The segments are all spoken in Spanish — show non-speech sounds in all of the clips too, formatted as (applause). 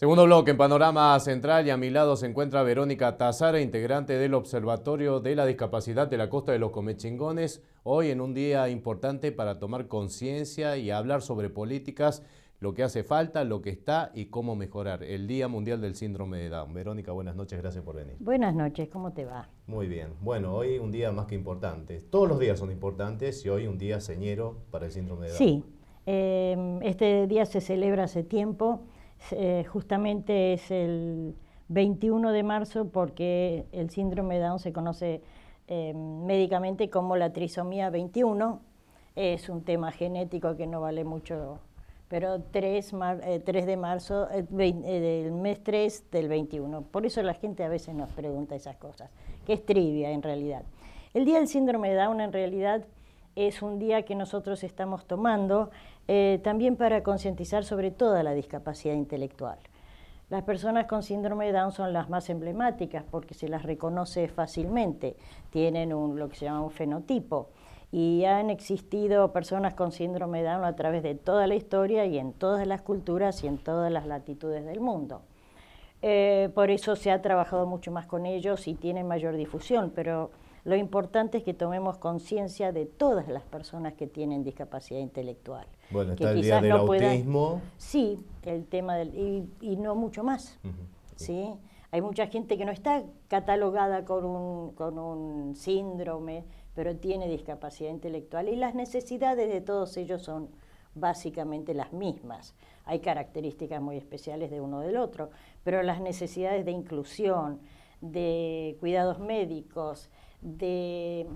Segundo bloque en Panorama Central y a mi lado se encuentra Verónica Tazara, integrante del Observatorio de la Discapacidad de la Costa de los Comechingones, hoy en un día importante para tomar conciencia y hablar sobre políticas, lo que hace falta, lo que está y cómo mejorar. El Día Mundial del Síndrome de Down. Verónica, buenas noches, gracias por venir. Buenas noches, ¿cómo te va? Muy bien. Bueno, hoy un día más que importante. Todos los días son importantes y hoy un día señero para el síndrome de Down. Sí, eh, este día se celebra hace tiempo. Eh, justamente es el 21 de marzo porque el síndrome de Down se conoce eh, médicamente como la trisomía 21. Es un tema genético que no vale mucho, pero 3, eh, de marzo, el mes 3 del 21. Por eso la gente a veces nos pregunta esas cosas, que es trivia en realidad. El día del síndrome de Down en realidad es un día que nosotros estamos tomando eh, también para concientizar sobre toda la discapacidad intelectual. Las personas con síndrome de Down son las más emblemáticas porque se las reconoce fácilmente, tienen un, lo que se llama un fenotipo y han existido personas con síndrome de Down a través de toda la historia y en todas las culturas y en todas las latitudes del mundo. Eh, por eso se ha trabajado mucho más con ellos y tienen mayor difusión, pero lo importante es que tomemos conciencia de todas las personas que tienen discapacidad intelectual. Bueno, está el día del autismo. sí, el tema del. y, no mucho más. ¿sí? Hay mucha gente que no está catalogada con un, con un síndrome, pero tiene discapacidad intelectual y las necesidades de todos ellos son básicamente las mismas. Hay características muy especiales de uno del otro, pero las necesidades de inclusión, de cuidados médicos, de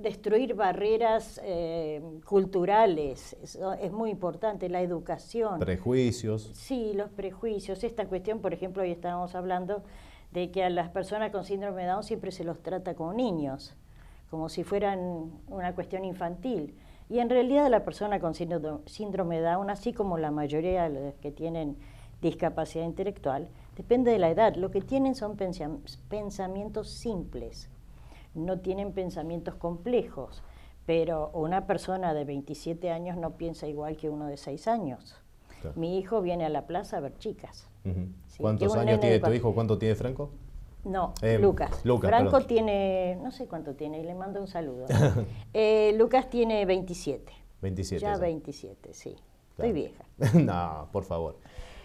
destruir barreras eh, culturales, es muy importante, la educación. Prejuicios. Sí, los prejuicios. Esta cuestión, por ejemplo, hoy estábamos hablando de que a las personas con síndrome de Down siempre se los trata como niños, como si fueran una cuestión infantil. Y en realidad la persona con síndrome de Down, así como la mayoría de los que tienen discapacidad intelectual, depende de la edad. Lo que tienen son pensamientos simples no tienen pensamientos complejos, pero una persona de 27 años no piensa igual que uno de 6 años. Mi hijo viene a la plaza a ver chicas. ¿Cuántos años tiene tu hijo? ¿Cuánto tiene Franco? No, eh, Lucas. Franco tiene, no sé cuánto tiene, le mando un saludo. (laughs) Eh, Lucas tiene 27. 27. Ya 27, sí. Estoy vieja. (laughs) no, por favor.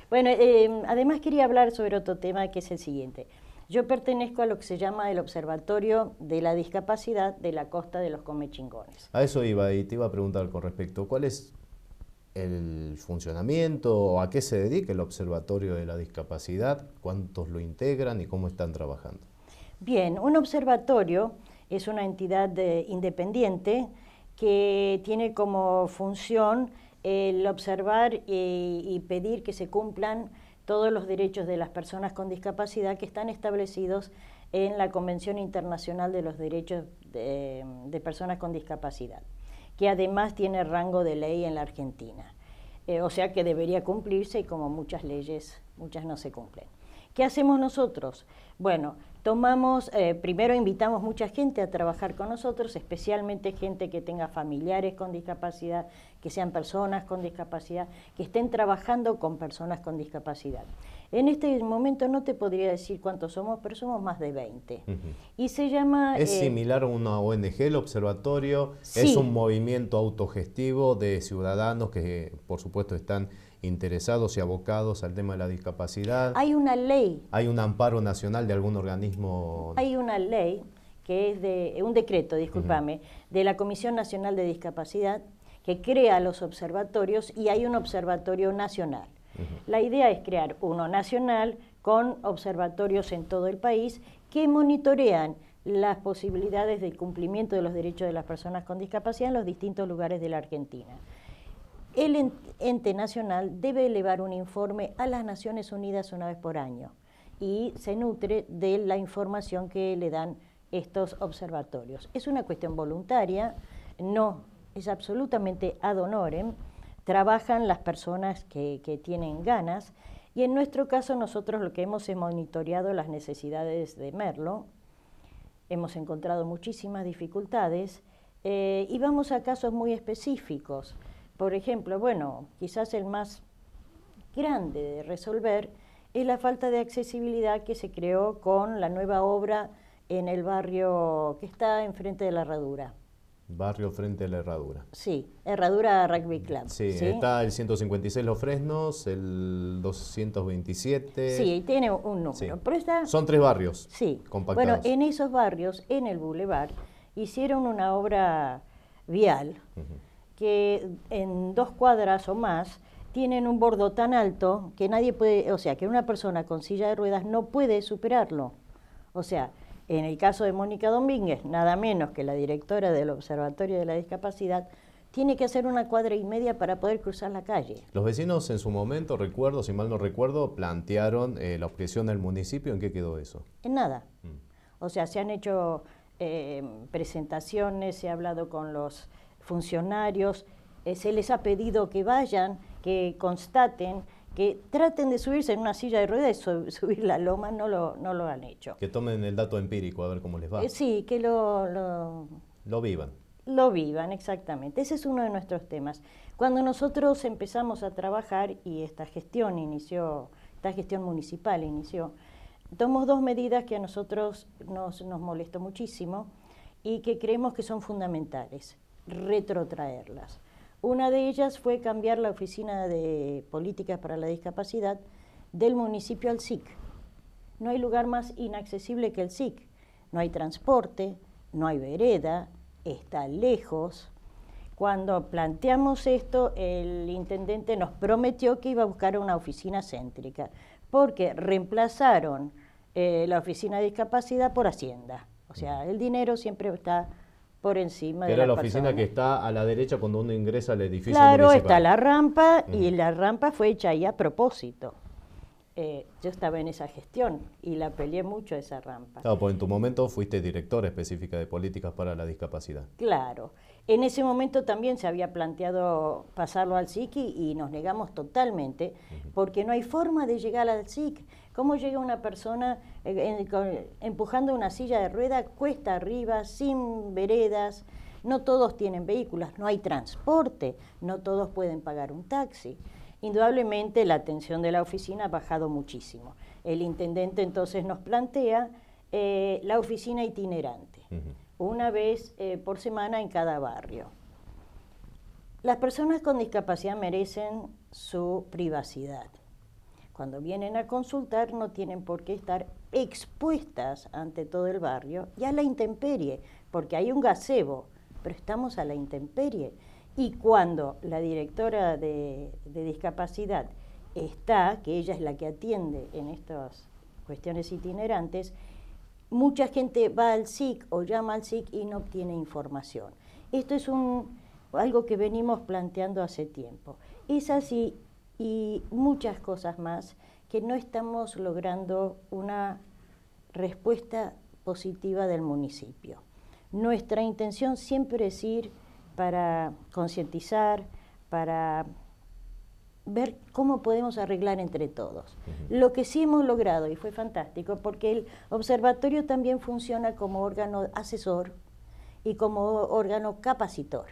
Bueno, eh, además quería hablar sobre otro tema que es el siguiente. Yo pertenezco a lo que se llama el Observatorio de la Discapacidad de la Costa de los Comechingones. A eso iba y te iba a preguntar con respecto, ¿cuál es el funcionamiento o a qué se dedica el Observatorio de la Discapacidad? ¿Cuántos lo integran y cómo están trabajando? Bien, un observatorio es una entidad eh, independiente que tiene como función el observar eh, y pedir que se cumplan todos los derechos de las personas con discapacidad que están establecidos en la Convención Internacional de los Derechos de, Personas con Discapacidad, que además tiene rango de ley en la Argentina. Eh, o sea que debería cumplirse y como muchas leyes, muchas no se cumplen. ¿Qué hacemos nosotros? Bueno, Tomamos, eh, primero invitamos mucha gente a trabajar con nosotros, especialmente gente que tenga familiares con discapacidad, que sean personas con discapacidad, que estén trabajando con personas con discapacidad. En este momento no te podría decir cuántos somos, pero somos más de 20. Y se llama... Es eh, similar a una ONG, el observatorio, es un movimiento autogestivo de ciudadanos que por supuesto están interesados y abocados al tema de la discapacidad. Hay una ley. Hay un amparo nacional de algún organismo. Hay una ley que es de un decreto, discúlpame, de la Comisión Nacional de Discapacidad que crea los observatorios y hay un observatorio nacional. La idea es crear uno nacional con observatorios en todo el país que monitorean las posibilidades de cumplimiento de los derechos de las personas con discapacidad en los distintos lugares de la Argentina el ente nacional debe elevar un informe a las Naciones Unidas una vez por año y se nutre de la información que le dan estos observatorios. Es una cuestión voluntaria, no es absolutamente ad honorem, trabajan las personas que, tienen ganas y en nuestro caso nosotros lo que hemos es monitoreado las necesidades de Merlo, hemos encontrado muchísimas dificultades eh, y vamos a casos muy específicos. Por ejemplo, bueno, quizás el más grande de resolver es la falta de accesibilidad que se creó con la nueva obra en el barrio que está enfrente de la herradura. Barrio frente a la herradura. Sí, herradura Rugby Club. Sí, está el 156 Los Fresnos, el 227. Sí, tiene un número. Son tres barrios. Sí. Compactados. Bueno, en esos barrios, en el Boulevard, hicieron una obra vial que en dos cuadras o más tienen un bordo tan alto que nadie puede, o sea, que una persona con silla de ruedas no puede superarlo. O sea, en el caso de Mónica Domínguez, nada menos que la directora del Observatorio de la Discapacidad, tiene que hacer una cuadra y media para poder cruzar la calle. Los vecinos en su momento, recuerdo, si mal no recuerdo, plantearon eh, la objeción del municipio. ¿En qué quedó eso? En nada. Mm. O sea, se han hecho eh, presentaciones, se ha hablado con los funcionarios, eh, se les ha pedido que vayan, que constaten, que traten de subirse en una silla de ruedas y (laughs) subir la loma, no lo, no lo han hecho. Que tomen el dato empírico a ver cómo les va. Eh, sí, que lo, lo... vivan. Lo vivan, exactamente. Ese es uno de nuestros temas. Cuando nosotros empezamos a trabajar y esta gestión inició, esta gestión municipal inició, tomamos dos medidas que a nosotros nos, nos molestó muchísimo y que creemos que son fundamentales retrotraerlas. Una de ellas fue cambiar la Oficina de Políticas para la Discapacidad del municipio al SIC. No hay lugar más inaccesible que el SIC. No hay transporte, no hay vereda, está lejos. Cuando planteamos esto, el intendente nos prometió que iba a buscar una oficina céntrica, porque reemplazaron eh, la oficina de discapacidad por Hacienda. O sea, el dinero siempre está por encima de Era la, oficina que está a la derecha cuando uno ingresa al edificio Claro, está la rampa y la rampa fue hecha ahí a propósito. Eh, yo estaba en esa gestión y la peleé mucho esa rampa. Claro, en tu momento fuiste directora específica de políticas para la discapacidad. Claro. En ese momento también se había planteado pasarlo al SIC y, nos negamos totalmente, porque no hay forma de llegar al SIC. ¿Cómo llega una persona eh, empujando una silla de rueda cuesta arriba, sin veredas? No todos tienen vehículos, no hay transporte, no todos pueden pagar un taxi. Indudablemente la atención de la oficina ha bajado muchísimo. El intendente entonces nos plantea eh, la oficina itinerante una vez eh, por semana en cada barrio. Las personas con discapacidad merecen su privacidad. Cuando vienen a consultar no tienen por qué estar expuestas ante todo el barrio y a la intemperie, porque hay un gazebo, pero estamos a la intemperie. Y cuando la directora de discapacidad está, que ella es la que atiende en estas cuestiones itinerantes, mucha gente va al SIC o llama al SIC y no obtiene información. Esto es algo que venimos planteando hace tiempo. Es así y muchas cosas más que no estamos logrando una respuesta positiva del municipio. Nuestra intención siempre es ir para concientizar, para ver cómo podemos arreglar entre todos. Lo que sí hemos logrado, y fue fantástico, porque el observatorio también funciona como órgano asesor y como órgano capacitor.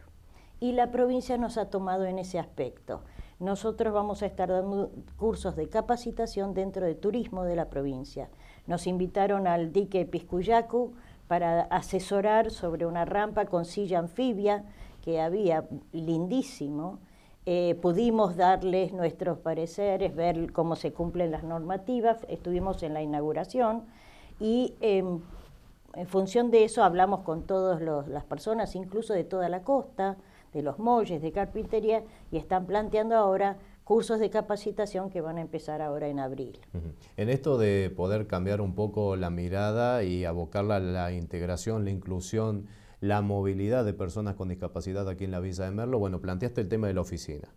Y la provincia nos ha tomado en ese aspecto. Nosotros vamos a estar dando cursos de capacitación dentro de turismo de la provincia. Nos invitaron al dique Piscuyacu para asesorar sobre una rampa con silla anfibia que había lindísimo eh, pudimos darles nuestros pareceres, ver cómo se cumplen las normativas, estuvimos en la inauguración y em, en función de eso hablamos con todas las personas, incluso de toda la costa, de los molles, de carpintería, y están planteando ahora cursos de capacitación que van a empezar ahora en abril. En esto de poder cambiar un poco la mirada y abocarla a la integración, la inclusión la movilidad de personas con discapacidad aquí en la Villa de Merlo, bueno, planteaste el tema de la oficina,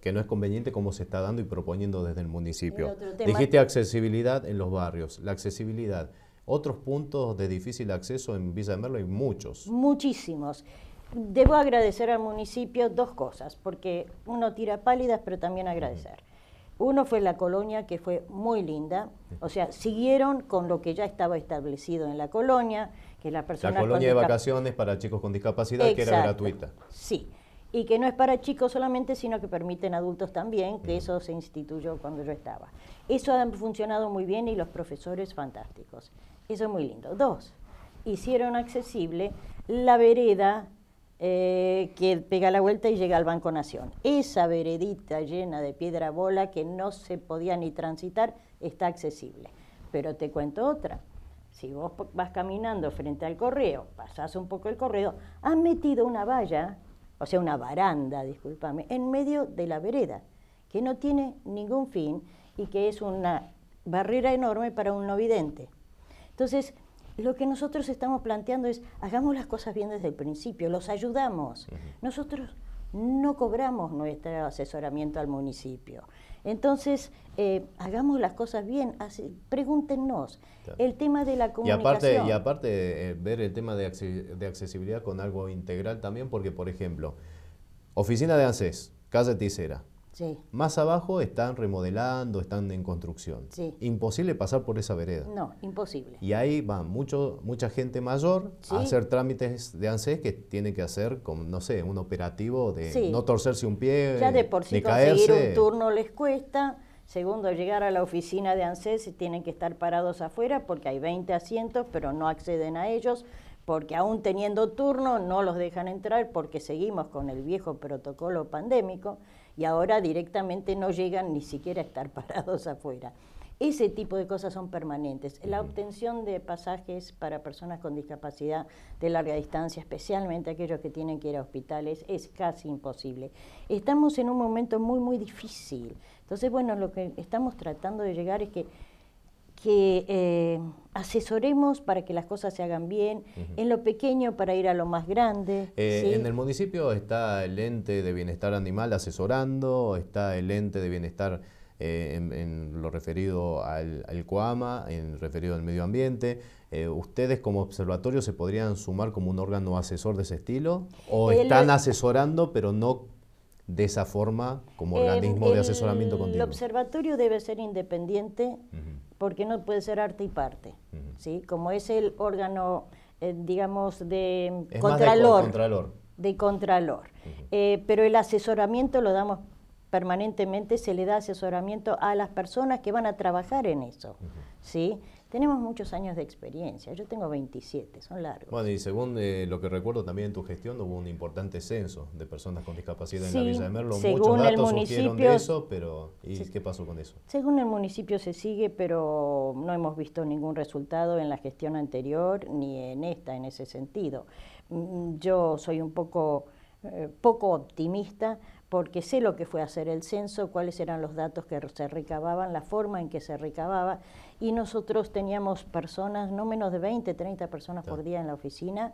que no es conveniente como se está dando y proponiendo desde el municipio. Dijiste accesibilidad en los barrios, la accesibilidad. Otros puntos de difícil acceso en Villa de Merlo hay muchos. Muchísimos. Debo agradecer al municipio dos cosas, porque uno tira pálidas, pero también agradecer. Uno fue la colonia, que fue muy linda, o sea, siguieron con lo que ya estaba establecido en la colonia, la colonia de vacaciones para chicos con discapacidad que era gratuita. Sí, y que no es para chicos solamente, sino que permiten adultos también, que eso se instituyó cuando yo estaba. Eso ha funcionado muy bien y los profesores fantásticos. Eso es muy lindo. Dos, hicieron accesible la vereda eh, que pega la vuelta y llega al Banco Nación. Esa veredita llena de piedra bola que no se podía ni transitar está accesible. Pero te cuento otra. Si vos vas caminando frente al correo, pasás un poco el correo, han metido una valla, o sea, una baranda, discúlpame, en medio de la vereda, que no tiene ningún fin y que es una barrera enorme para un no vidente. Entonces, lo que nosotros estamos planteando es, hagamos las cosas bien desde el principio, los ayudamos. Nosotros no cobramos nuestro asesoramiento al municipio. Entonces, eh, hagamos las cosas bien, pregúntenos. El tema de la comunicación. Y aparte, eh, ver el tema de, accesibilidad con algo integral también, porque, por ejemplo, oficina de ANSES, Casa Ticera, más abajo están remodelando, están en construcción. Imposible pasar por esa vereda. No, imposible. Y ahí van mucho, mucha gente mayor a hacer trámites de ANSES que tiene que hacer, con, no sé, un operativo de no torcerse un pie, ya de, por sí un turno les cuesta. Segundo, llegar a la oficina de ANSES tienen que estar parados afuera porque hay 20 asientos, pero no acceden a ellos porque aún teniendo turno no los dejan entrar porque seguimos con el viejo protocolo pandémico y ahora directamente no llegan ni siquiera a estar (laughs) parados afuera. Ese tipo de cosas son permanentes. La obtención de pasajes para personas con discapacidad de larga distancia, especialmente aquellos que tienen que ir a hospitales, es casi imposible. Estamos en un momento muy, muy difícil. Entonces, bueno, lo que estamos tratando de llegar es que que eh, asesoremos para que las cosas se hagan bien, en lo pequeño para ir a lo más grande. Eh, en el municipio está el ente de bienestar animal asesorando, está el ente de bienestar eh, en, lo referido al, al, COAMA, en referido al medio ambiente. ¿Ustedes como observatorio se podrían sumar como un órgano asesor de ese estilo? ¿O están asesorando pero no de esa forma como em, organismo de asesoramiento continuo? El observatorio debe ser independiente porque no puede ser arte y parte, ¿sí? Como es el órgano, eh, digamos, de contralor. de, contralor. Eh, pero el asesoramiento lo damos permanentemente, se le da asesoramiento a las personas que van a trabajar en eso, ¿sí? Tenemos muchos años de experiencia, yo tengo 27, son largos. Bueno, y según eh, lo que recuerdo también en tu gestión hubo un importante censo de personas con discapacidad en la Villa de Merlo, muchos datos surgieron de eso, pero ¿y qué pasó con eso? Según el municipio se sigue, pero no hemos visto ningún resultado en la gestión anterior ni en esta en ese sentido. Mm, yo soy un poco, eh, poco optimista porque sé lo que fue hacer el censo, cuáles eran los datos que se recababan, la forma en que se recababa, y nosotros teníamos personas, no menos de 20, 30 personas por día en la oficina,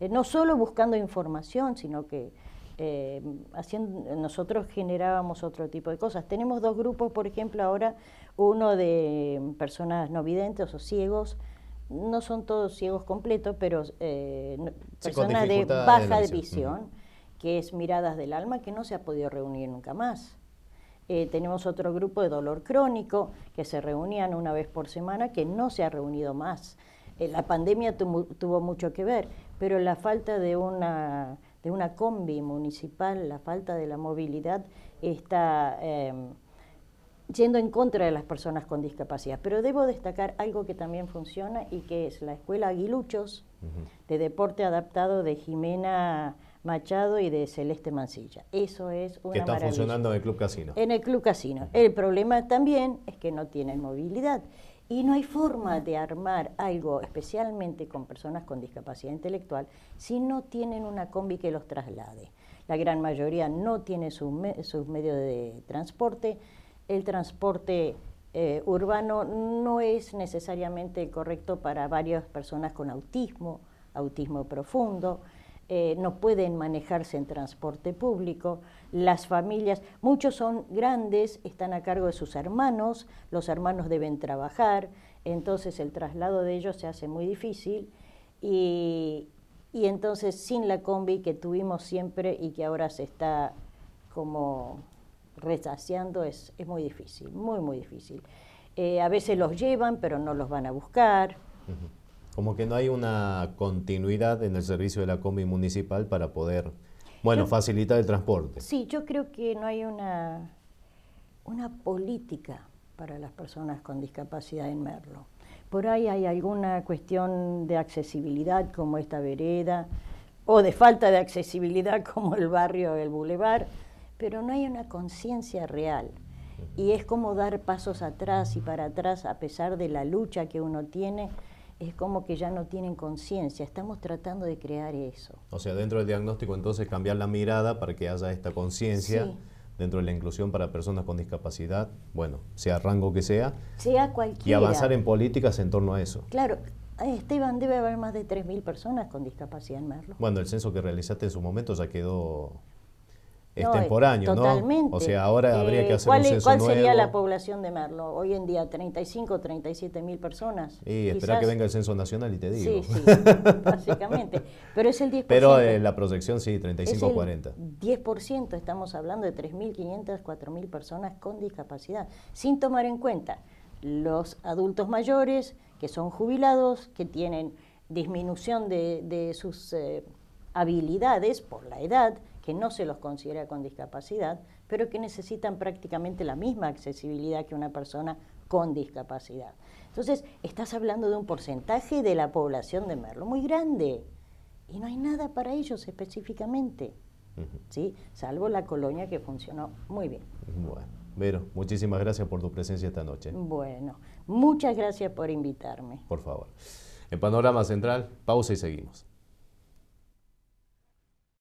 eh, no solo buscando información, sino que eh, haciendo, nosotros generábamos otro tipo de cosas. Tenemos dos grupos, por ejemplo, ahora, uno de personas no videntes o ciegos, no son todos ciegos completos, pero eh, personas de baja visión que es Miradas del Alma, que no se ha podido reunir nunca más. Eh, tenemos otro grupo de dolor crónico, que se reunían una vez por semana, que no se ha reunido más. Eh, la pandemia tuvo mucho que ver, pero la falta de una, de una combi municipal, la falta de la movilidad, está em, yendo en contra de las personas con discapacidad. Pero debo destacar algo que también funciona y que es la Escuela Aguiluchos de Deporte Adaptado de Jimena Machado y de Celeste Mancilla. Eso es una Que están funcionando en el Club Casino. En el Club Casino. El problema también es que no tienen movilidad. Y no hay forma de armar algo, especialmente con personas con discapacidad intelectual, si no tienen una combi que los traslade. La gran mayoría no tiene sus medios de transporte. El transporte eh, urbano no es necesariamente correcto para varias personas con autismo, autismo profundo. Eh, no pueden manejarse en transporte público, las familias, muchos son grandes, están a cargo de sus hermanos, los hermanos deben trabajar, entonces el traslado de ellos se hace muy difícil y, entonces sin la combi que tuvimos siempre y que ahora se está como resaciando es, muy difícil, muy, muy difícil. Eh, a veces los llevan, pero no los van a buscar. Como que no hay una continuidad en el servicio de la combi municipal para poder, bueno, facilitar el transporte. Sí, yo creo que no hay una, una política para las personas con discapacidad en Merlo. Por ahí hay alguna cuestión de accesibilidad como esta vereda o de falta de accesibilidad (laughs) como el barrio el bulevar, pero no hay una conciencia real. Y es como dar pasos atrás y para atrás a pesar de la lucha que uno tiene es como que ya no tienen conciencia. Estamos tratando de crear eso. O sea, dentro del diagnóstico entonces cambiar la mirada para que haya esta conciencia. Dentro de la inclusión para personas con discapacidad, bueno, sea rango que sea. Sea cualquiera. Y avanzar en políticas en torno a eso. Claro, Esteban, debe haber más de 3.000 personas con discapacidad en Merlo. Bueno, el censo que realizaste en su momento ya quedó es no, totalmente. O sea, ahora eh, habría que hacer un censo ¿Cuál sería la población de Merlo? Hoy en día, 35, 37 mil personas. Y quizás. espera que venga el censo nacional y te digo. Sí, sí, (laughs) básicamente. Pero es el 10%. Pero eh, la proyección sí, 35 es 40. 10%, estamos hablando de 3.500, 4.000 personas con discapacidad, sin tomar en cuenta los adultos mayores, que son jubilados, que tienen disminución de, sus eh, habilidades por la edad, que no se los considera con discapacidad, pero que necesitan prácticamente la misma accesibilidad que una persona con discapacidad. Entonces, estás hablando de un porcentaje de la población de Merlo muy grande y no hay nada para ellos específicamente, ¿sí? salvo la colonia que funcionó muy bien. Bueno, Vero, muchísimas gracias por tu presencia esta noche. Bueno, muchas gracias por invitarme. Por favor. En Panorama Central, pausa y seguimos.